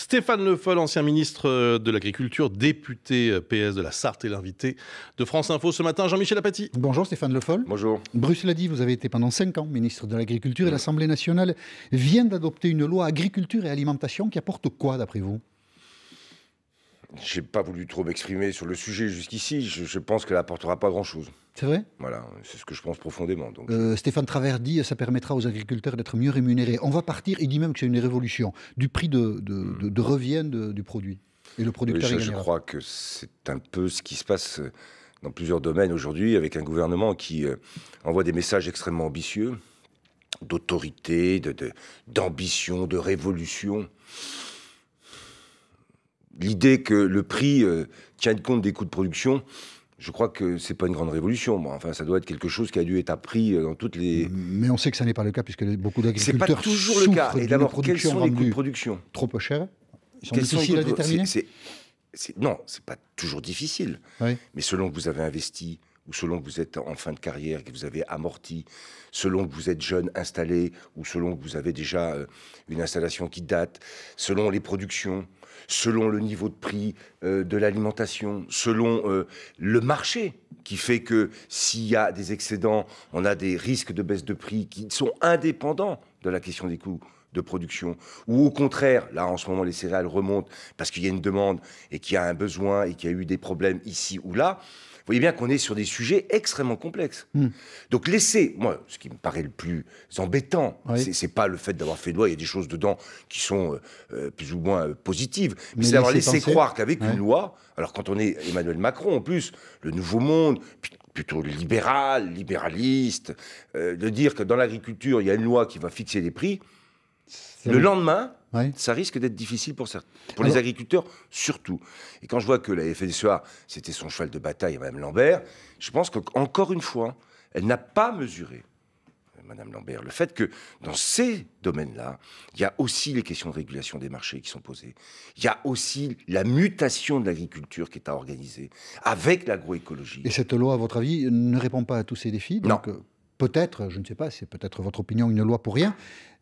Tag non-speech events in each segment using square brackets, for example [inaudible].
Stéphane Le Foll, ancien ministre euh, de l'Agriculture, député euh, PS de la Sarthe, et l'invité de France Info ce matin. Jean-Michel Apathy. Bonjour Stéphane Le Foll. Bonjour. Bruce l'a dit, vous avez été pendant 5 ans ministre de l'Agriculture et mm. l'Assemblée nationale vient d'adopter une loi agriculture et alimentation qui apporte quoi d'après vous Je n'ai pas voulu trop m'exprimer sur le sujet jusqu'ici. Je, je pense qu'elle n'apportera pas grand-chose. C'est vrai Voilà, c'est ce que je pense profondément. Euh, Stéphane Travers dit ça permettra aux agriculteurs d'être mieux rémunérés. On va partir, il dit même que c'est une révolution, du prix de, de, hmm. du produit. Et le producteur je, crois que c'est un peu ce qui se passe euh, dans plusieurs domaines aujourd'hui, avec un gouvernement qui euh, envoie des messages extrêmement ambitieux, d'autorité, d'ambition, de, révolution. L'idée que le prix tienne compte des coûts de production, je crois que ce n'est pas une grande révolution. Bon, Enfin, ça doit être quelque chose qui a dû être appris euh, dans toutes les. Mais on sait que ça n'est pas le cas puisque beaucoup d'agriculteurs. C'est pas toujours le cas. Et d'abord, quels sont les coûts de production Trop peu chers. Ils sont difficiles à déterminer. non, c'est pas toujours difficile. Mais selon que vous avez investi ou selon que vous êtes en fin de carrière, que vous avez amorti, selon que vous êtes jeune installé, ou selon que vous avez déjà euh, une installation qui date, selon les productions, selon le niveau de prix euh, de l'alimentation, selon euh, le marché, qui fait que s'il y a des excédents, on a des risques de baisse de prix qui sont indépendants de la question des coûts de production, ou au contraire, là en ce moment les céréales remontent parce qu'il y a une demande et qu'il y a un besoin et qu'il y a eu des problèmes ici ou là, vous voyez bien qu'on est sur des sujets extrêmement complexes. Hmm. Donc laisser, moi, ce qui me paraît le plus embêtant, c'est pas le fait d'avoir fait une loi, il y a des choses dedans qui sont euh, euh, plus ou moins euh, positives, mais, c'est d'avoir laissé croire qu'avec une loi, alors quand on est Emmanuel Macron en plus, le nouveau monde, plutôt libéral, libéraliste, de dire que dans l'agriculture, il y a une loi qui va fixer les prix, le lendemain, ça risque d'être difficile pour, certains, pour les agriculteurs surtout. Et quand je vois que la FNSEA, c'était son cheval de bataille, Mme Lambert, je pense qu'encore une fois, elle n'a pas mesuré, euh, Mme Lambert, le fait que dans ces domaines-là, il y a aussi les questions de régulation des marchés qui sont posées. Il y a aussi la mutation de l'agriculture qui est à organiser avec l'agroécologie. Et cette loi, à votre avis, ne répond pas à tous ces défis euh, peut-être, je ne sais pas, c'est peut-être votre opinion, une loi pour rien.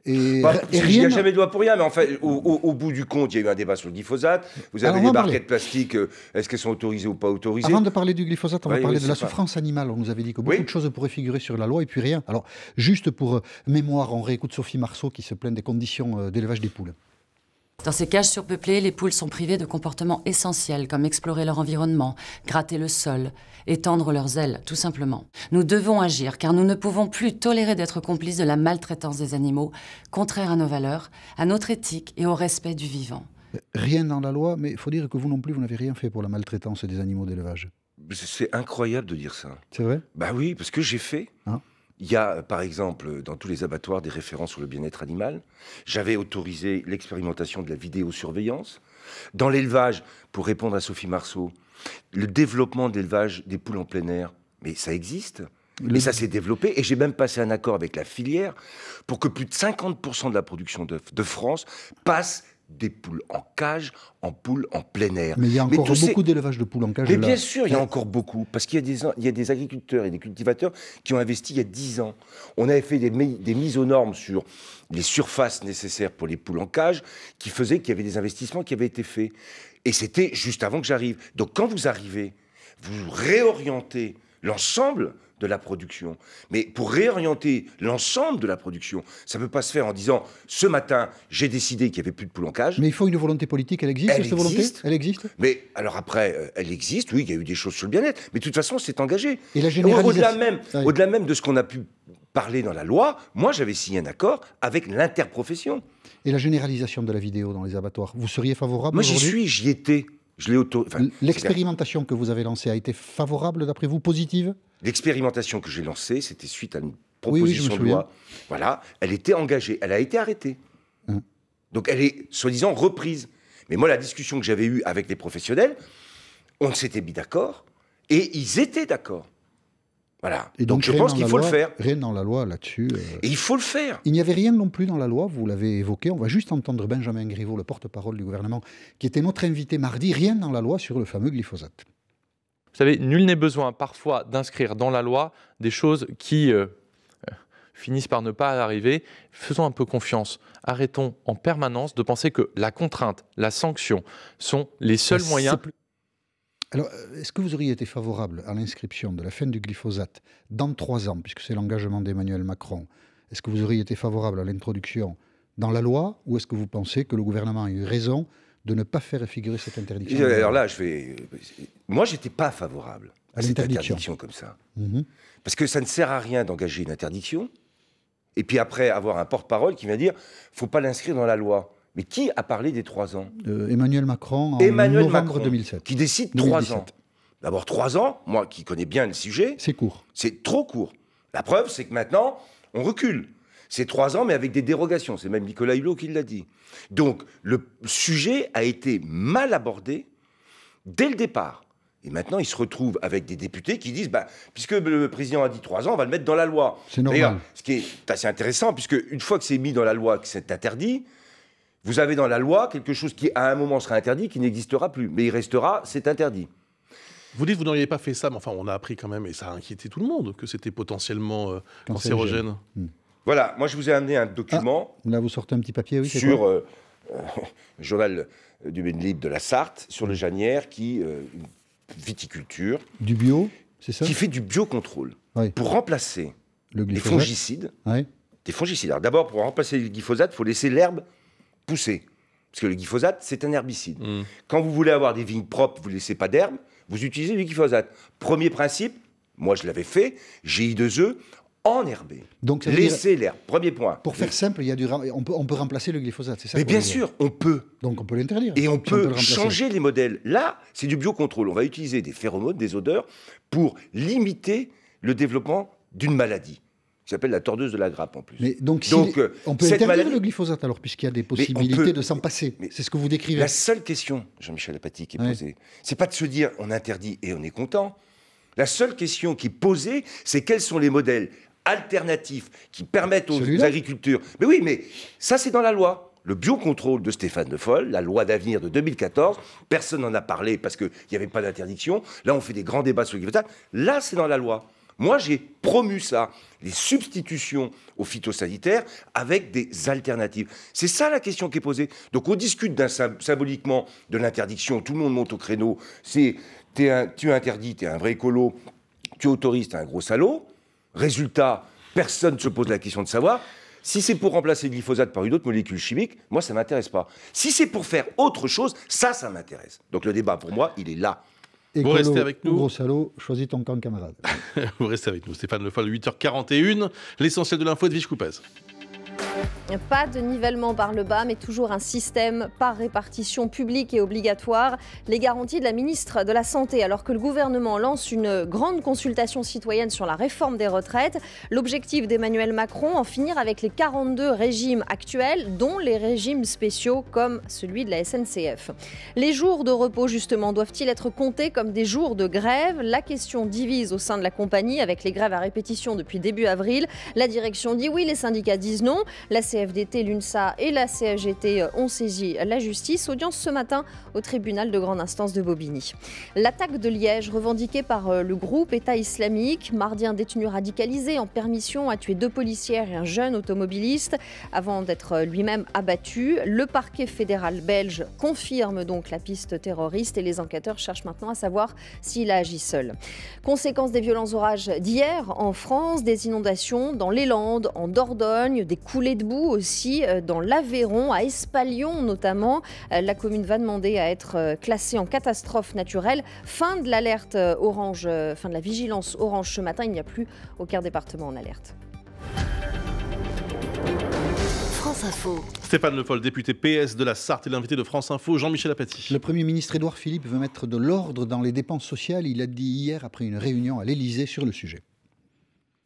Bah, il n'y a jamais de loi pour rien, mais en fait, au, bout du compte, il y a eu un débat sur le glyphosate. Vous avez des barquettes plastiques, euh, est-ce qu'elles sont autorisées ou pas autorisées Avant de parler du glyphosate, on va parler de la souffrance animale. On nous avait dit que beaucoup de choses pourraient figurer sur la loi et puis rien. Alors, juste pour euh, mémoire, on réécoute Sophie Marceau qui se plaint des conditions euh, d'élevage des poules. Dans ces cages surpeuplées, les poules sont privées de comportements essentiels comme explorer leur environnement, gratter le sol, étendre leurs ailes, tout simplement. Nous devons agir car nous ne pouvons plus tolérer d'être complices de la maltraitance des animaux, contraire à nos valeurs, à notre éthique et au respect du vivant. Rien dans la loi, mais il faut dire que vous non plus, vous n'avez rien fait pour la maltraitance des animaux d'élevage. C'est incroyable de dire ça. C'est vrai Bah oui, parce que j'ai fait. Hein il y a, euh, par exemple, dans tous les abattoirs, des références sur le bien-être animal. J'avais autorisé l'expérimentation de la vidéosurveillance. Dans l'élevage, pour répondre à Sophie Marceau, le développement de l'élevage des poules en plein air, mais ça existe. Mais ça s'est développé et j'ai même passé un accord avec la filière pour que plus de 50% de la production d'œufs de France passe des poules en cage, en poules en plein air. Mais il y a encore beaucoup de poules en cage. Mais bien sûr, il y a encore beaucoup, parce qu'il y, a des, agriculteurs et des cultivateurs qui ont investi il y a 10 ans. On avait fait des, des mises aux normes sur les surfaces nécessaires pour les poules en cage, qui faisaient qu'il y avait des investissements qui avaient été faits. Et c'était juste avant que j'arrive. Donc quand vous arrivez, vous réorientez l'ensemble de la production. Mais pour réorienter l'ensemble de la production, ça ne peut pas se faire en disant ce matin, j'ai décidé qu'il n'y avait plus de cage. Mais il faut une volonté politique, elle existe, elle cette existe. volonté Elle existe Mais alors après, euh, elle existe, oui, il y a eu des choses sur le bien-être, mais de toute façon, c'est engagé. Et la généralisation... Au-delà même, au-delà même de ce qu'on a pu parler dans la loi, moi j'avais signé un accord avec l'interprofession. Et la généralisation de la vidéo dans les abattoirs, vous seriez favorable Moi j'y suis, j'y étais. L'expérimentation que vous avez lancée a été favorable, d'après vous, positive L'expérimentation que j'ai lancée, c'était suite à une proposition de loi. Voilà, elle était engagée, elle a été arrêtée. Hein. Donc elle est, soi-disant, reprise. Mais moi, la discussion que j'avais eue avec les professionnels, on s'était mis d'accord, et ils étaient d'accord. Voilà. Et donc, je pense qu'il faut le faire. Rien dans la loi là-dessus. Euh, Et il faut le faire. Il n'y avait rien non plus dans la loi, vous l'avez évoqué. On va juste entendre Benjamin Griveaux, le porte-parole du gouvernement, qui était notre invité mardi. Rien dans la loi sur le fameux glyphosate. Vous savez, nul n'est besoin parfois d'inscrire dans la loi des choses qui euh, euh, finissent par ne pas arriver. Faisons un peu confiance. Arrêtons en permanence de penser que la contrainte, la sanction sont les seuls ah, moyens. Alors, euh, est-ce que vous auriez été favorable à l'inscription de la fin du glyphosate dans trois ans, puisque c'est l'engagement d'Emmanuel Macron Est-ce que vous auriez été favorable à l'introduction dans la loi, ou est-ce que vous pensez que le gouvernement a eu raison de ne pas faire figurer cette interdiction Alors là, je vais. Moi, j'étais pas favorable à, à comme ça, mhm. parce que ça ne sert à rien d'engager une interdiction, et puis après avoir un porte-parole qui vient dire, faut pas l'inscrire dans la loi. Mais qui a parlé des trois ans Emmanuel Macron en Emmanuel novembre Macron, 2007. Qui décide trois ans. D'abord trois ans, moi qui connais bien le sujet. C'est court. C'est trop court. La preuve, c'est que maintenant, on recule. C'est trois ans, mais avec des dérogations. C'est même Nicolas Hulot qui l'a dit. Donc, le sujet a été mal abordé dès le départ. Et maintenant, il se retrouve avec des députés qui disent, bah, puisque le président a dit trois ans, on va le mettre dans la loi. C'est normal. Ce qui est assez intéressant, puisque une fois que c'est mis dans la loi, que c'est interdit, vous avez dans la loi quelque chose qui, à un moment, sera interdit, qui n'existera plus. Mais il restera, c'est interdit. Vous dites que vous n'auriez pas fait ça, mais enfin, on a appris quand même, et ça a inquiété tout le monde, que c'était potentiellement euh, cancérogène. Hmm. Voilà, moi je vous ai amené un document. Ah, là, vous sortez un petit papier, oui. Sur euh, [laughs] journal du de la Sarthe, sur le hmm. Janière, qui. Euh, viticulture. Du bio, c'est ça Qui fait du biocontrôle. contrôle Pour remplacer les fongicides. fongicides. d'abord, pour remplacer le glyphosate, il faut laisser l'herbe Pousser Parce que le glyphosate, c'est un herbicide. Mm. Quand vous voulez avoir des vignes propres, vous ne laissez pas d'herbe, vous utilisez du glyphosate. Premier principe, moi je l'avais fait, GI2E, enherbé. Donc Laissez l'herbe. Premier point. Pour faire simple, il y a du on peut, remplacer le glyphosate, c'est ça Mais bien sûr, on peut. Donc on peut l'interdire. Et on peut, changer les modèles. Là, c'est du biocontrôle. On va utiliser des phéromones, des odeurs pour limiter le développement d'une maladie qui s'appelle la tordeuse de la grappe en plus. Mais donc, on peut interdire le glyphosate alors, puisqu'il y a des possibilités de s'en passer. C'est ce que vous décrivez. La seule question, Jean-Michel Apathy, qui est posée, c'est pas de se dire on interdit et on est content. La seule question qui est posée, c'est quels sont les modèles alternatifs qui permettent aux agriculteurs. Mais oui, mais ça, c'est dans la loi. Le biocontrôle de Stéphane de Foll, la loi d'avenir de 2014, personne n'en a parlé parce qu'il n'y avait pas d'interdiction. Là, on fait des grands débats sur le glyphosate. Là, c'est dans la loi. Moi, j'ai promu ça, les substitutions aux phytosanitaires avec des alternatives. C'est ça la question qui est posée. Donc on discute symboliquement de l'interdiction, tout le monde monte au créneau, c'est tu interdis, tu es un vrai écolo, tu autorises, tu es un gros salaud. Résultat, personne ne se pose la question de savoir. Si c'est pour remplacer le glyphosate par une autre molécule chimique, moi, ça ne m'intéresse pas. Si c'est pour faire autre chose, ça, ça m'intéresse. Donc le débat, pour moi, il est là. Écolo, vous restez avec nous. Gros salaud, choisis ton camp, camarade. [laughs] vous restez avec nous. Stéphane Le Foll, 8h41. L'essentiel de l'info de Vichy. Coupaz. Pas de nivellement par le bas, mais toujours un système par répartition publique et obligatoire. Les garanties de la ministre de la Santé, alors que le gouvernement lance une grande consultation citoyenne sur la réforme des retraites. L'objectif d'Emmanuel Macron, en finir avec les 42 régimes actuels, dont les régimes spéciaux comme celui de la SNCF. Les jours de repos, justement, doivent-ils être comptés comme des jours de grève La question divise au sein de la compagnie, avec les grèves à répétition depuis début avril. La direction dit oui, les syndicats disent non. La FDT, l'UNSA et la CAGT euh, ont saisi la justice. Audience ce matin au tribunal de grande instance de Bobigny. L'attaque de Liège revendiquée par euh, le groupe État islamique, mardi un détenu radicalisé en permission a tué deux policières et un jeune automobiliste avant d'être euh, lui-même abattu. Le parquet fédéral belge confirme donc la piste terroriste et les enquêteurs cherchent maintenant à savoir s'il a agi seul. Conséquence des violents orages d'hier en France, des inondations dans les Landes, en Dordogne, des coulées de boue aussi euh, dans l'Aveyron, à Espalion notamment. Euh, la commune va demander à être euh, classée en catastrophe naturelle. Fin de l'alerte orange, fin de la vigilance orange ce matin. Il n'y a plus aucun département en alerte. France Info. Stéphane Le Foll, député PS de la Sarthe et l'invité de France Info, Jean-Michel Apathy. Le Premier ministre Édouard Philippe veut mettre de l'ordre dans les dépenses sociales. Il a dit hier, après une réunion à l'Elysée sur le sujet.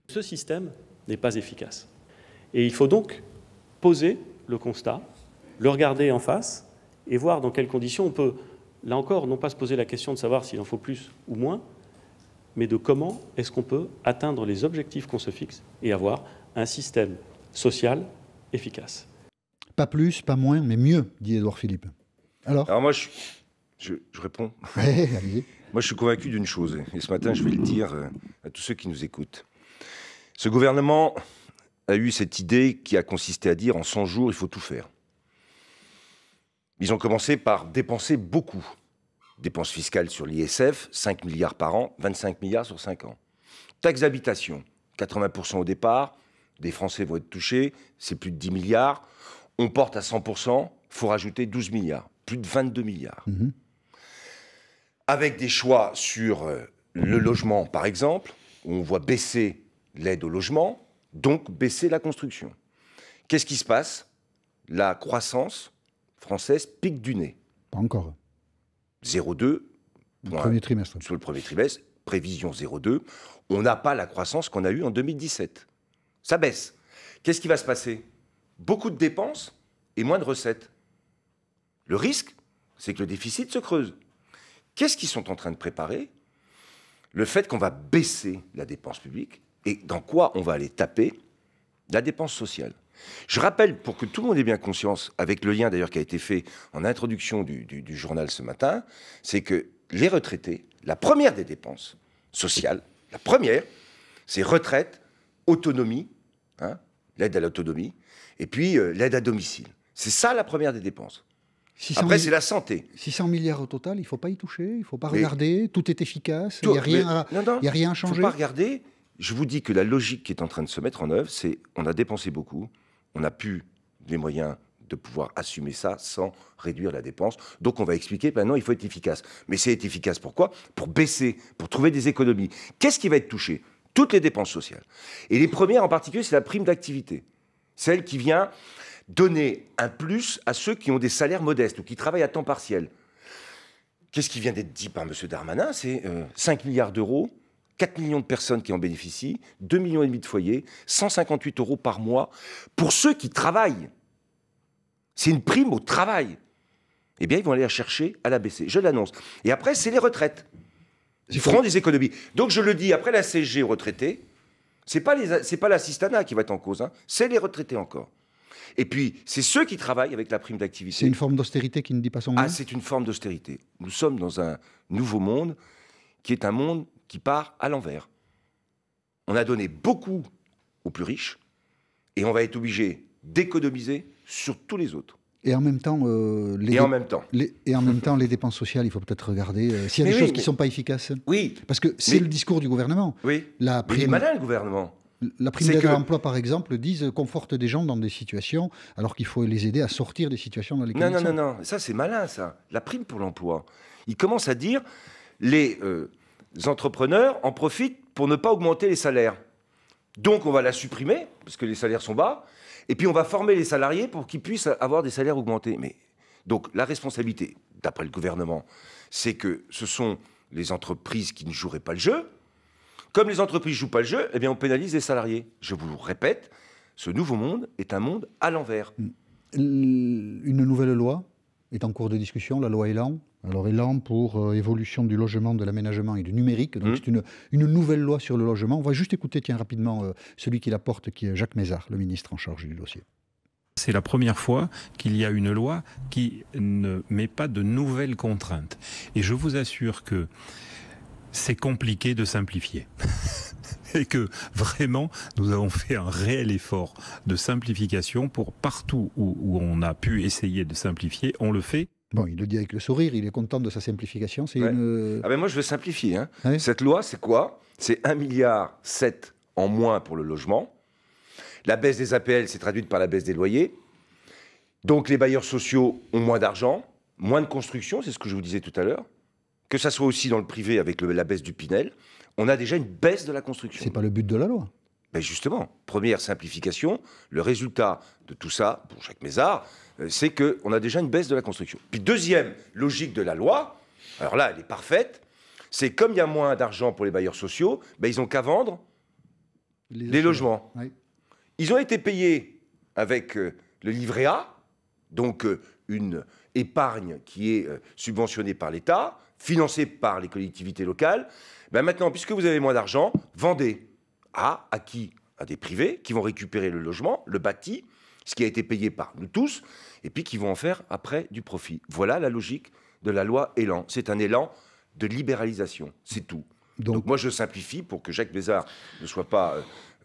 Ce système n'est pas efficace. Et il faut donc poser le constat, le regarder en face et voir dans quelles conditions on peut, là encore, non pas se poser la question de savoir s'il en faut plus ou moins, mais de comment est-ce qu'on peut atteindre les objectifs qu'on se fixe et avoir un système social efficace. Pas plus, pas moins, mais mieux, dit Édouard Philippe. Alors Alors moi, je, réponds. [laughs] moi, je suis convaincu d'une chose, et ce matin, je vais le dire euh, à tous ceux qui nous écoutent. Ce gouvernement a eu cette idée qui a consisté à dire en 100 jours, il faut tout faire. Ils ont commencé par dépenser beaucoup. Dépenses fiscales sur l'ISF, 5 milliards par an, 25 milliards sur 5 ans. Taxe d'habitation, 80% au départ, des Français vont être touchés, c'est plus de 10 milliards. On porte à 100%, il faut rajouter 12 milliards, plus de 22 milliards. Mhm. Avec des choix sur euh, le logement, par exemple, on voit baisser l'aide au logement, donc baisser la construction. Qu'est-ce qui se passe La croissance française pique du nez. Pas encore. 0,2. Premier trimestre. Sur le premier trimestre, prévision 0,2. On n'a pas la croissance qu'on a eue en 2017. Ça baisse. Qu'est-ce qui va se passer Beaucoup de dépenses et moins de recettes. Le risque, c'est que le déficit se creuse. Qu'est-ce qu'ils sont en train de préparer Le fait qu'on va baisser la dépense publique, et dans quoi on va aller taper La dépense sociale. Je rappelle, pour que tout le monde ait bien conscience, avec le lien d'ailleurs qui a été fait en introduction du, journal ce matin, c'est que les retraités, la première des dépenses sociales, la première, c'est retraite, autonomie, hein, l'aide à l'autonomie, et puis euh, l'aide à domicile. C'est ça la première des dépenses. Après, c'est la santé. 600 milliards au total, il ne faut pas y toucher, il ne faut pas regarder, tout est efficace, il n'y a, rien à, a rien à changer. Il ne faut pas regarder, je vous dis que la logique qui est en train de se mettre en œuvre, c'est on a dépensé beaucoup, on a plus les moyens de pouvoir assumer ça sans réduire la dépense. Donc on va expliquer, maintenant il faut être efficace. Mais c'est efficace pourquoi Pour baisser, pour trouver des économies. Qu'est-ce qui va être touché Toutes les dépenses sociales. Et les premières en particulier, c'est la prime d'activité. Celle qui vient donner un plus à ceux qui ont des salaires modestes ou qui travaillent à temps partiel. Qu'est-ce qui vient d'être dit par M. Darmanin C'est 5 euh, milliards d'euros 4 millions de personnes qui en bénéficient, 2 millions et demi de foyers, 158 euros par mois pour ceux qui travaillent. C'est une prime au travail. Eh bien, ils vont aller la chercher à la baisser. Je l'annonce. Et après, c'est les retraites. Ils feront des économies. Donc, je le dis, après la CG retraités, c'est pas les, c'est pas l'assistanat qui va être en cause, hein. c'est les retraités encore. Et puis, c'est ceux qui travaillent avec la prime d'activité. C'est une forme d'austérité qui ne dit pas son ah, nom. Ah, c'est une forme d'austérité. Nous sommes dans un nouveau monde qui est un monde qui part à l'envers. On a donné beaucoup aux plus riches et on va être obligé d'économiser sur tous les autres. Et en même temps, euh, les et en même temps, les, et en même temps, les dépenses sociales, il faut peut-être regarder euh, s'il y a des choses qui ne sont pas efficaces. Oui, parce que c'est le discours du gouvernement. Oui, la il est malin le gouvernement. La prime d'aide l'emploi, par exemple, disent conforte des gens dans des situations, alors qu'il faut les aider à sortir des situations dans lesquelles non, ils non, sont. Non, non, non, ça c'est malin, ça. La prime pour l'emploi. Il commence à dire les euh, les entrepreneurs en profitent pour ne pas augmenter les salaires. Donc on va la supprimer, parce que les salaires sont bas, et puis on va former les salariés pour qu'ils puissent avoir des salaires augmentés. Mais donc la responsabilité, d'après le gouvernement, c'est que ce sont les entreprises qui ne joueraient pas le jeu. Comme les entreprises ne jouent pas le jeu, eh bien on pénalise les salariés. Je vous le répète, ce nouveau monde est un monde à l'envers. Une nouvelle loi est en cours de discussion, la loi Elan, alors élan pour euh, évolution du logement, de l'aménagement et du numérique. Donc mmh. c'est une, une, nouvelle loi sur le logement. On va juste écouter tiens rapidement euh, celui qui la porte, qui est Jacques Mézard, le ministre en charge du dossier. C'est la première fois qu'il y a une loi qui ne met pas de nouvelles contraintes. Et je vous assure que c'est compliqué de simplifier. [laughs] et que vraiment nous avons fait un réel effort de simplification pour partout où on a pu essayer de simplifier, on le fait. Bon, il le dit avec le sourire, il est content de sa simplification. C'est Ah ben moi, je veux simplifier. Hein. Cette loi, c'est quoi C'est 1,7 milliard en moins pour le logement. La baisse des APL s'est traduite par la baisse des loyers. Donc les bailleurs sociaux ont moins d'argent, moins de construction, c'est ce que je vous disais tout à l'heure. Que ça soit aussi dans le privé avec la baisse du Pinel, on a déjà une baisse de la construction. C'est pas le but de la loi. Ben, justement, première simplification, le résultat de tout ça, pour Jacques Mézard, euh, c'est qu'on a déjà une baisse de la construction. Puis deuxième logique de la loi, alors là, elle est parfaite, c'est comme il y a moins d'argent pour les bailleurs sociaux, ben, ils n'ont qu'à vendre les, logements. Ils ont été payés avec euh, le livret A, donc euh, une épargne qui est subventionnée par l'État, financée par les collectivités locales. Ben maintenant, puisque vous avez moins d'argent, vendez a acquis à des privés qui vont récupérer le logement, le bâti, ce qui a été payé par nous tous, et puis qui vont en faire après du profit. Voilà la logique de la loi Élan. C'est un élan de libéralisation, c'est tout. Donc, moi je simplifie pour que Jacques Bézard ne soit pas euh,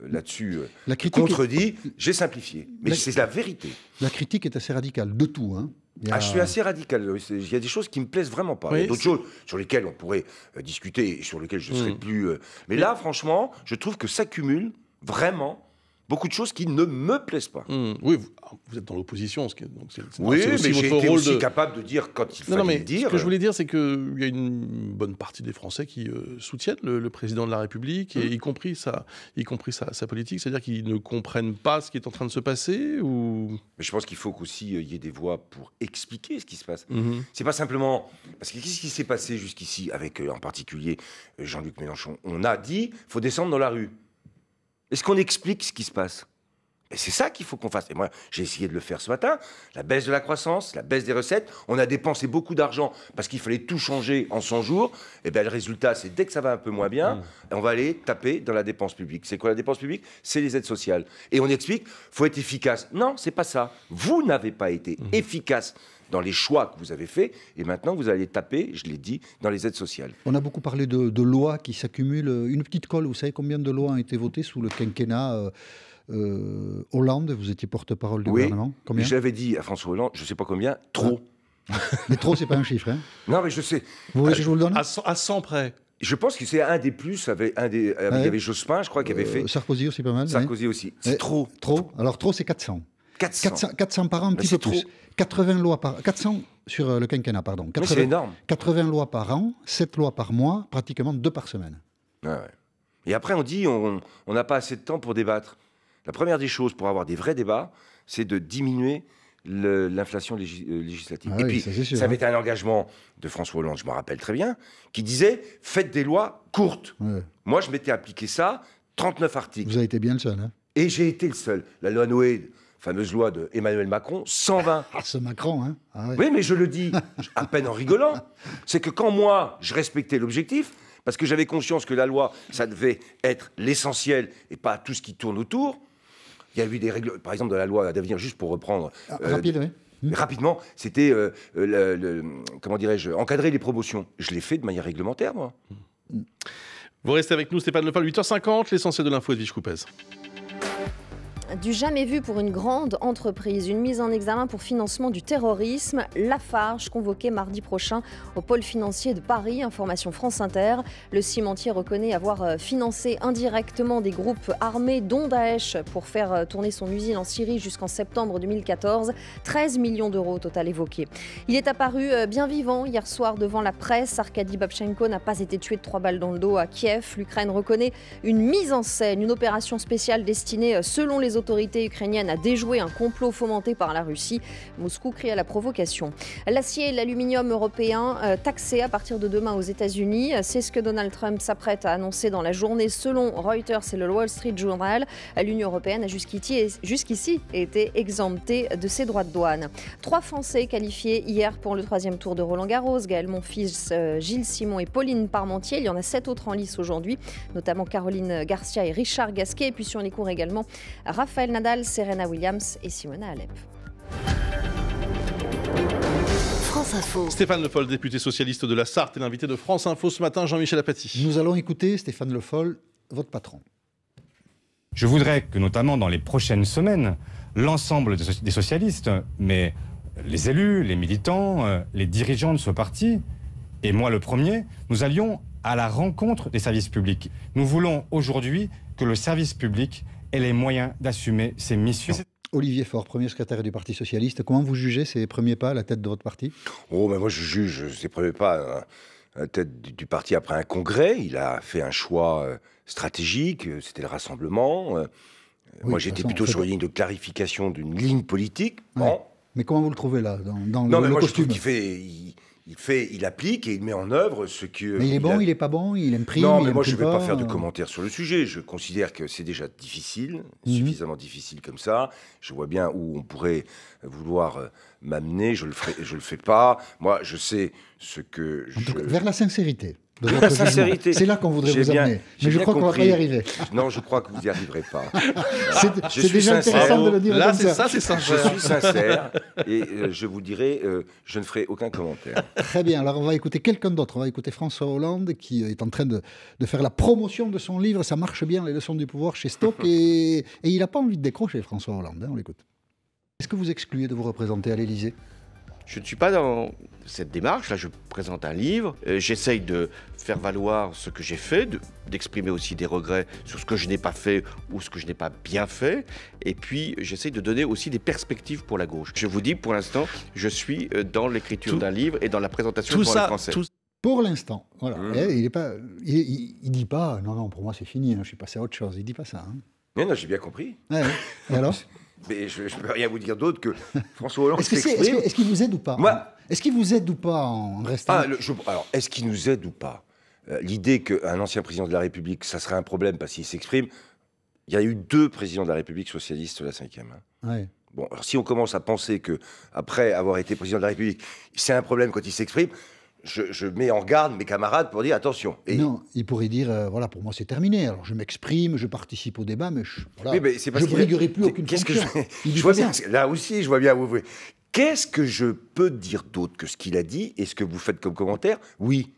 là-dessus euh, contredit. J'ai simplifié, mais c'est la vérité. La critique est assez radicale de tout. Hein. Ah, je suis assez radical. Il y a des choses qui me plaisent vraiment pas. il y a d'autres choses sur lesquelles on pourrait euh, discuter et sur lesquelles je serais hmm. plus. Euh, Mais, là, franchement, je trouve que s'accumule vraiment beaucoup de choses qui ne me plaisent pas. Hum, oui, ah, vous, êtes dans l'opposition. Ce qui c'est, oui, mais j'ai aussi capable de dire quand il faut le dire. Ce que je voulais dire, c'est qu'il y a une bonne partie des Français qui euh, soutiennent le, président de la République, et, hum. y compris, sa, y compris sa, politique, c'est-à-dire qu'ils ne comprennent pas ce qui est en train de se passer ou... Mais je pense qu'il faut qu'aussi euh, il y ait des voix pour expliquer ce qui se passe. Hum, c'est pas simplement... Parce que qu'est-ce qui s'est passé jusqu'ici avec, euh, en particulier, Jean-Luc Mélenchon On a dit, faut descendre dans la rue. Est-ce qu'on explique ce qui se passe et c'est ça qu'il faut qu'on fasse. Et moi, j'ai essayé de le faire ce matin. La baisse de la croissance, la baisse des recettes. On a dépensé beaucoup d'argent parce qu'il fallait tout changer en 100 jours. Et eh bien, le résultat, c'est dès que ça va un peu moins bien, mmh. on va aller taper dans la dépense publique. C'est quoi la dépense publique C'est les aides sociales. Et on explique, faut être efficace. Non, c'est pas ça. Vous n'avez pas été mmh. efficace dans les choix que vous avez faits. Et maintenant, vous allez taper, je l'ai dit, dans les aides sociales. On a beaucoup parlé de, lois qui s'accumulent. Une petite colle, vous savez combien de lois ont été votées sous le quinquennat euh, euh, Hollande, vous étiez porte-parole du oui, gouvernement. Combien J'avais dit à François Hollande, je ne sais pas combien, trop. Ah. mais trop, c'est pas un chiffre. Hein. [laughs] Non, mais je sais. Vous je vous le donne à 100, près. Je pense que c'est un des plus un des euh, il y avait Jospin, je crois, qui avait fait. Sarkozy aussi pas mal. Sarkozy aussi. C'est trop. Trop. Alors trop, c'est 400. 400. par an, un petit peu 80 lois par 400 sur euh, le quinquennat, pardon. 80, énorme. 80 lois par an, 7 lois par mois, pratiquement 2 par semaine. Et après, on dit on n'a pas assez de temps pour débattre. La première des choses pour avoir des vrais débats, c'est de diminuer l'inflation euh, législative. Ah et puis, ça, hein. avait été un engagement de François Hollande, je me rappelle très bien, qui disait faites des lois courtes. Moi, je m'étais appliqué ça, 39 articles. Vous avez été bien le seul. Hein. Et j'ai été le seul. La loi Noé fameuse loi de Emmanuel Macron, 120. Ah, ce Macron, hein ah oui. mais je le dis à peine en rigolant. C'est que quand moi, je respectais l'objectif, parce que j'avais conscience que la loi, ça devait être l'essentiel et pas tout ce qui tourne autour. Il y a eu des règles, par exemple, de la loi d'avenir, juste pour reprendre. Ah, euh, rapidement. oui. Hmm. Rapidement, c'était, euh, euh, le, comment dirais-je, encadrer les promotions. Je l'ai fait de manière réglementaire, moi. Vous restez avec nous, Stéphane Lefebvre, 8h50, l'essentiel de l'info de Coupez. Du jamais vu pour une grande entreprise, une mise en examen pour financement du terrorisme, Lafarge convoquée mardi prochain au pôle financier de Paris, information France Inter. Le cimentier reconnaît avoir euh, financé indirectement des groupes armés dont Daesh pour faire euh, tourner son usine en Syrie jusqu'en septembre 2014, 13 millions d'euros total évoqués. Il est apparu euh, bien vivant hier soir devant la presse, Arkady Babchenko n'a pas été tué de trois balles dans le dos à Kiev. L'Ukraine reconnaît une mise en scène, une opération spéciale destinée selon les Autorité ukrainienne a déjoué un complot fomenté par la Russie. Moscou crie à la provocation. L'acier et l'aluminium européens euh, taxés à partir de demain aux États-Unis, c'est ce que Donald Trump s'apprête à annoncer dans la journée selon Reuters et le Wall Street Journal. L'Union européenne a jusqu'ici été exemptée de ses droits de douane. Trois Français qualifiés hier pour le troisième tour de Roland Garros, Gaël Monfils, euh, Gilles Simon et Pauline Parmentier. Il y en a sept autres en lice aujourd'hui, notamment Caroline Garcia et Richard Gasquet. Et puis sur les cours également, Raphaël Raphaël Nadal, Serena Williams et Simona Alep. France Info. Stéphane Le Foll, député socialiste de la Sarthe, et l'invité de France Info ce matin, Jean-Michel Apathy. Nous allons écouter Stéphane Le Foll, votre patron. Je voudrais que, notamment dans les prochaines semaines, l'ensemble des socialistes, mais les élus, les militants, euh, les dirigeants de ce parti, et moi le premier, nous allions à la rencontre des services publics. Nous voulons aujourd'hui que le service public et les moyens d'assumer ses missions. Olivier Faure, premier secrétaire du Parti Socialiste, comment vous jugez ces premiers pas à la tête de votre parti Oh, ben moi je juge ces premiers pas à la tête du, parti après un congrès. Il a fait un choix euh, stratégique, c'était le rassemblement. Euh, moi j'étais plutôt sur une ligne de clarification d'une ligne politique. Mais comment vous le trouvez là dans, le, costume. fait il fait, il applique et il met en œuvre ce que. Mais il est bon, il est pas bon, il aime prime. Non, mais moi je ne vais pas, faire de euh. commentaires sur le sujet. Je considère que c'est déjà difficile, mhm. suffisamment difficile comme ça. Je vois bien où on pourrait vouloir euh, m'amener. Je le ferai, je le fais pas. Moi, je sais ce que. vers la sincérité. C'est là qu'on voudrait vous amener. Mais je crois qu'on ne va pas y arriver. [laughs] Non, je crois que vous n'y arriverez pas. [laughs] C'est déjà intéressant de le dire là, c'est ça. c'est Je suis sincère et euh, je vous dirai, euh, je ne ferai aucun commentaire. Très bien. Alors, on va écouter quelqu'un d'autre. On va écouter François Hollande qui est en train de, faire la promotion de son livre. Ça marche bien, Les leçons du pouvoir chez Stock. et, il n'a pas envie de décrocher, François Hollande. Hein, on l'écoute. Est-ce que vous excluez de vous représenter à l'Élysée je ne suis pas dans cette démarche. Là, je présente un livre. Euh, j'essaye de faire valoir ce que j'ai fait, d'exprimer aussi des regrets sur ce que je n'ai pas fait ou ce que je n'ai pas bien fait. Et puis, j'essaye de donner aussi des perspectives pour la gauche. Je vous dis, pour l'instant, je suis euh, dans l'écriture d'un livre et dans la présentation pour ça, Français. Tout... Pour l'instant, mmh. eh, Il ne il, dit pas, non, non, pour moi c'est fini, hein, je suis passé à autre chose. Il ne dit pas ça. Non, hein. non, j'ai bien compris. et alors [laughs] Mais je ne peux rien vous dire d'autre que François Hollande Est-ce qu'il est, aide ou pas Est-ce qu'il vous aide ou pas en restant ah, Alors, est-ce qu'il nous aide ou pas euh, L'idée qu'un ancien président de la République, ça serait un problème parce qu'il s'exprime, il y a eu deux présidents de la République socialiste la cinquième. Hein. Bon, alors si on commence à penser que après avoir été président de la République, c'est un problème quand il s'exprime, je, mets en garde mes camarades pour dire attention. Et non, il pourrait dire euh, voilà, pour moi c'est terminé. Alors je m'exprime, je participe au débat, mais je, voilà, plus aucune question. là aussi, je vois bien vous Qu'est-ce que je peux dire d'autre que ce qu'il a dit et ce que vous faites comme commentaire Oui.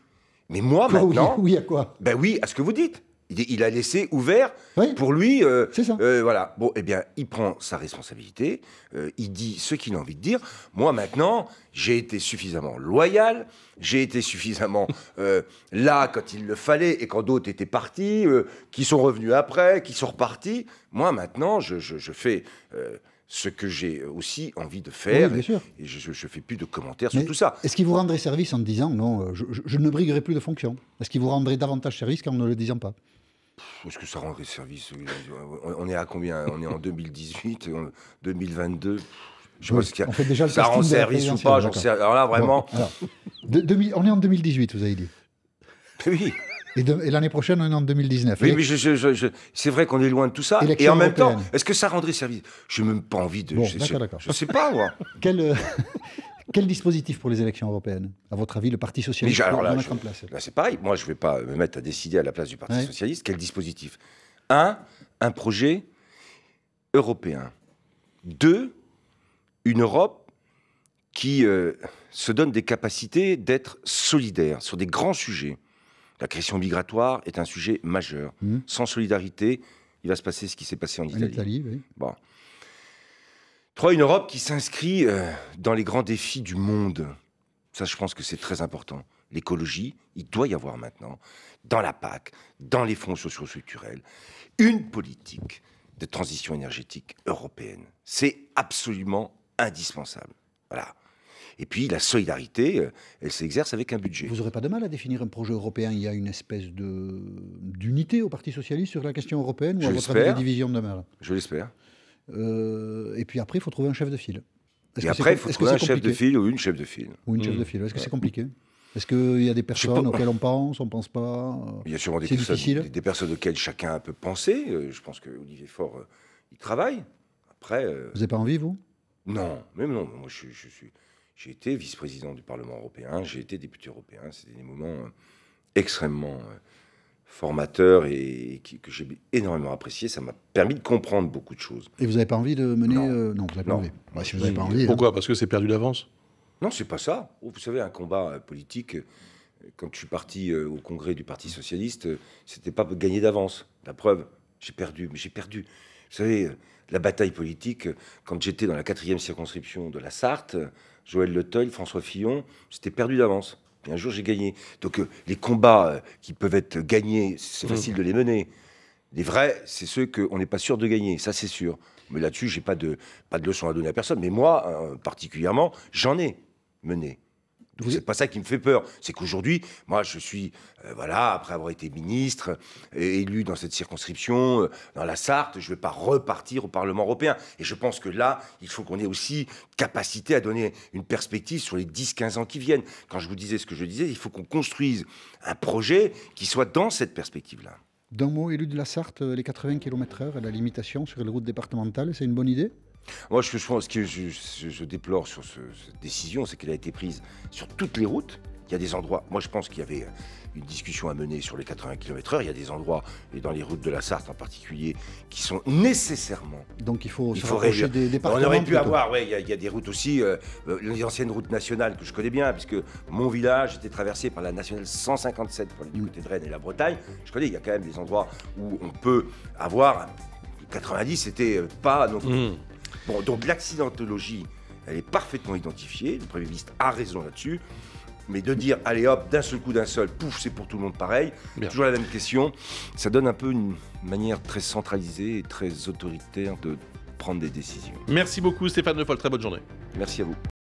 Mais moi, maintenant. Oui, oui, à quoi Ben oui, à ce que vous dites. Il, a laissé ouvert pour lui. Euh, ça. Euh, voilà. Bon, eh bien, il prend sa responsabilité. Euh, il dit ce qu'il a envie de dire. Moi, maintenant, j'ai été suffisamment loyal. J'ai été suffisamment [laughs] euh, là quand il le fallait et quand d'autres étaient partis, qui sont revenus après, qui sont repartis. Moi, maintenant, je, fais ce que j'ai aussi envie de faire. sûr. Et je ne fais plus de commentaires sur tout ça. Est-ce qu'il vous rendrait service en disant non, je, je ne briguerai plus de fonction Est-ce qu'il vous rendrait davantage service qu'en ne le disant pas est-ce que ça rendrait service On est à combien On est en 2018, 2022 je pense qu'il y déjà ça rend service ou pas, Alors là, vraiment. on est en 2018, vous avez dit. [laughs] Oui. Et, l'année prochaine, on est en 2019. Oui, mais c'est vrai qu'on est loin de tout ça. Et en même temps, est-ce que ça rendrait service Je n'ai même pas envie de. je, ne sais pas, moi. [laughs] Quel, euh, [laughs] Quel dispositif pour les élections européennes À votre avis, le Parti socialiste c'est pareil. Moi, je ne vais pas me mettre à décider à la place du Parti socialiste. Quel dispositif Un, un projet européen. Deux, une Europe qui euh, se donne des capacités d'être solidaire sur des grands sujets. La question migratoire est un sujet majeur. Mmh. Sans solidarité, il va se passer ce qui s'est passé en, Italie. bon. Trois, une Europe qui s'inscrit euh, dans les grands défis du monde. Ça, je pense que c'est très important. L'écologie, il doit y avoir maintenant, dans la PAC, dans les fonds sociaux structurels, une politique de transition énergétique européenne. C'est absolument indispensable. Voilà. Et puis la solidarité, euh, elle s'exerce avec un budget. Vous n'aurez pas de mal à définir un projet européen. Il y a une espèce de d'unité au Parti socialiste sur la question européenne ou à votre avis, division de Je l'espère. Euh, et puis après, il faut trouver un chef de file. Et après, il faut trouver un chef de file ou une chef de file. Ou une chef de hmm. file. Est-ce que c'est compliqué est-ce qu'il euh, y a des personnes auxquelles on pense, on ne pense pas Il y a sûrement des personnes, des, personnes, auxquelles chacun peut penser. Euh, je pense que Olivier Faure, il travaille. Après, vous n'avez pas envie, vous Non, même non. Moi, je, suis, j'ai été vice-président du Parlement européen, j'ai été député européen. C'était des moments extrêmement formateur et que j'ai énormément apprécié. Ça m'a permis de comprendre beaucoup de choses. Et vous n'avez pas envie de mener Non, euh, vous n'avez pas envie. si vous pas envie. Pourquoi hein. Parce que c'est perdu d'avance Non, c'est pas ça. Oh, vous savez, un combat euh, politique, euh, quand je suis parti au congrès du Parti Socialiste, c'était pas gagné d'avance. La preuve, j'ai perdu, mais j'ai perdu. Vous savez, la bataille politique, quand j'étais dans la quatrième circonscription de la Sarthe, Joël Le Teuil, François Fillon, c'était perdu d'avance un jour, j'ai gagné. Donc, euh, les combats euh, qui peuvent être gagnés, c'est mm. facile de les mener. Les vrais, c'est ceux qu'on n'est pas sûr de gagner, ça c'est sûr. Mais là-dessus, j'ai pas de, pas de leçon à donner à personne. Mais moi, euh, particulièrement, j'en ai mené. C'est pas ça qui me fait peur. C'est qu'aujourd'hui, moi, je suis, euh, voilà, après avoir été ministre, euh, élu dans cette circonscription, euh, dans la Sarthe, je ne vais pas repartir au Parlement européen. Et je pense que là, il faut qu'on ait aussi capacité à donner une perspective sur les 10-15 ans qui viennent. Quand je vous disais ce que je disais, il faut qu'on construise un projet qui soit dans cette perspective-là. D'un mot, élu de la Sarthe, les 80 km/h et la limitation sur les routes départementales, c'est une bonne idée moi, ce que je, déplore sur cette décision, c'est qu'elle a été prise sur toutes les routes. Il y a des endroits, moi je pense qu'il y avait une discussion à mener sur les 80 km/h. Il y a des endroits, et dans les routes de la Sarthe en particulier, qui sont nécessairement. Donc il faut, il faut des On aurait pu avoir, oui, il, y, a des routes aussi, euh, euh, les anciennes routes nationales que je connais bien, puisque mon village était traversé par la nationale 157 pour les du de Rennes et la Bretagne. Je connais, il y a quand même des endroits où on peut avoir. 90, c'était euh, pas Bon, donc l'accidentologie, elle est parfaitement identifiée. Le Premier a raison là-dessus. Mais de dire, allez hop, d'un seul coup, d'un seul, pouf, c'est pour tout le monde pareil, toujours la même question, ça donne un peu une manière très centralisée et très autoritaire de prendre des décisions. Merci beaucoup Stéphane Le très bonne journée. Merci à vous.